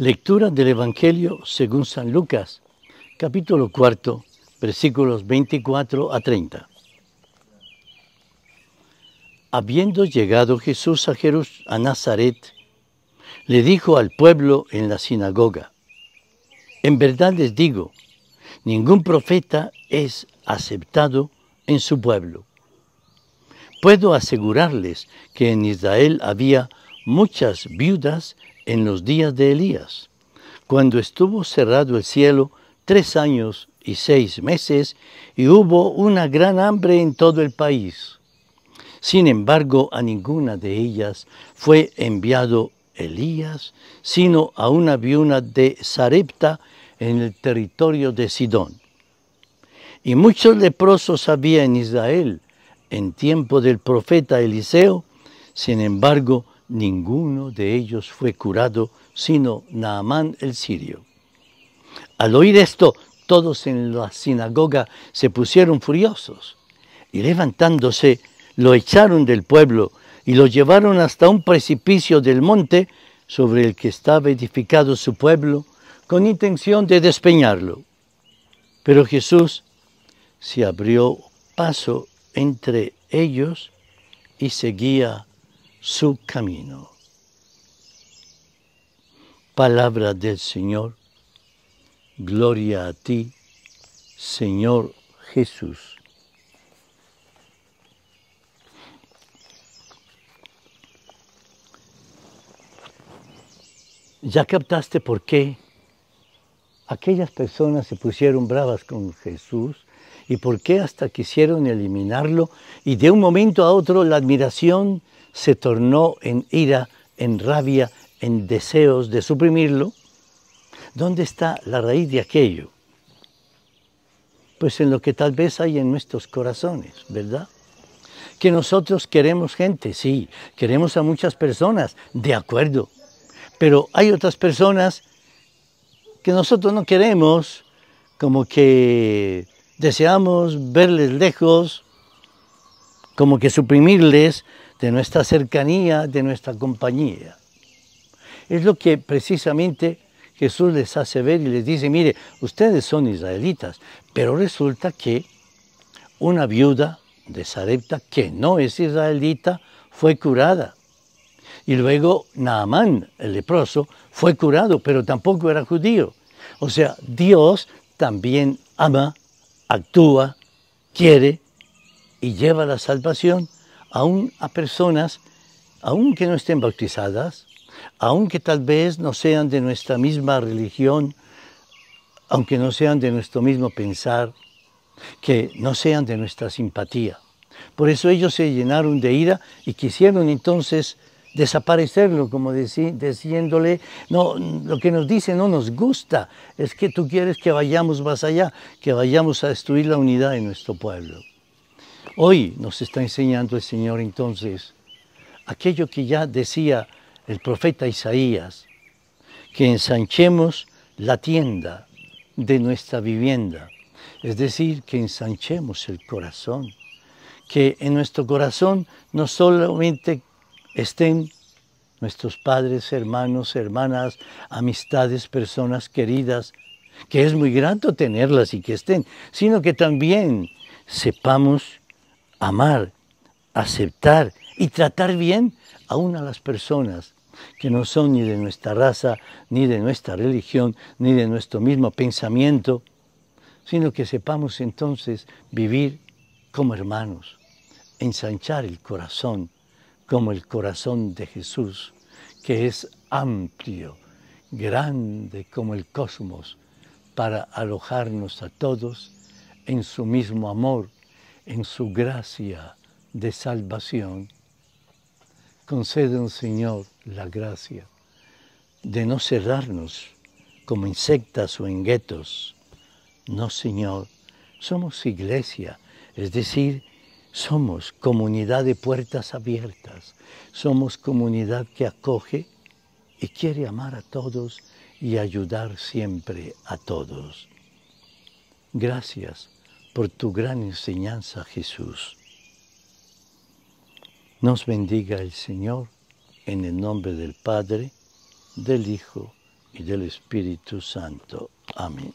Lectura del Evangelio según San Lucas, capítulo cuarto, versículos 24 a 30. Habiendo llegado Jesús a, Jerusalén, a Nazaret, le dijo al pueblo en la sinagoga, en verdad les digo, ningún profeta es aceptado en su pueblo. Puedo asegurarles que en Israel había muchas viudas en los días de Elías, cuando estuvo cerrado el cielo tres años y seis meses y hubo una gran hambre en todo el país. Sin embargo, a ninguna de ellas fue enviado Elías, sino a una viuna de Sarepta en el territorio de Sidón. Y muchos leprosos había en Israel en tiempo del profeta Eliseo, sin embargo, ninguno de ellos fue curado, sino Naamán el sirio. Al oír esto, todos en la sinagoga se pusieron furiosos y levantándose lo echaron del pueblo y lo llevaron hasta un precipicio del monte sobre el que estaba edificado su pueblo con intención de despeñarlo. Pero Jesús se abrió paso entre ellos y seguía su camino. Palabra del Señor, gloria a ti, Señor Jesús. ¿Ya captaste por qué aquellas personas se pusieron bravas con Jesús y por qué hasta quisieron eliminarlo y de un momento a otro la admiración se tornó en ira, en rabia, en deseos de suprimirlo, ¿dónde está la raíz de aquello? Pues en lo que tal vez hay en nuestros corazones, ¿verdad? Que nosotros queremos gente, sí, queremos a muchas personas, de acuerdo, pero hay otras personas que nosotros no queremos, como que deseamos verles lejos, como que suprimirles, de nuestra cercanía, de nuestra compañía. Es lo que precisamente Jesús les hace ver y les dice, mire, ustedes son israelitas, pero resulta que una viuda de que no es israelita, fue curada. Y luego Naamán, el leproso, fue curado, pero tampoco era judío. O sea, Dios también ama, actúa, quiere y lleva la salvación aún a personas, que no estén bautizadas, aunque tal vez no sean de nuestra misma religión, aunque no sean de nuestro mismo pensar, que no sean de nuestra simpatía. Por eso ellos se llenaron de ira y quisieron entonces desaparecerlo, como decí, diciéndole, no, lo que nos dice no nos gusta, es que tú quieres que vayamos más allá, que vayamos a destruir la unidad de nuestro pueblo. Hoy nos está enseñando el Señor entonces aquello que ya decía el profeta Isaías, que ensanchemos la tienda de nuestra vivienda, es decir, que ensanchemos el corazón, que en nuestro corazón no solamente estén nuestros padres, hermanos, hermanas, amistades, personas queridas, que es muy grato tenerlas y que estén, sino que también sepamos amar, aceptar y tratar bien aún a las personas que no son ni de nuestra raza, ni de nuestra religión, ni de nuestro mismo pensamiento, sino que sepamos entonces vivir como hermanos, ensanchar el corazón como el corazón de Jesús, que es amplio, grande como el cosmos, para alojarnos a todos en su mismo amor en su gracia de salvación. Conceden, Señor, la gracia de no cerrarnos como insectas o en guetos. No, Señor, somos iglesia, es decir, somos comunidad de puertas abiertas, somos comunidad que acoge y quiere amar a todos y ayudar siempre a todos. Gracias por tu gran enseñanza, Jesús. Nos bendiga el Señor en el nombre del Padre, del Hijo y del Espíritu Santo. Amén.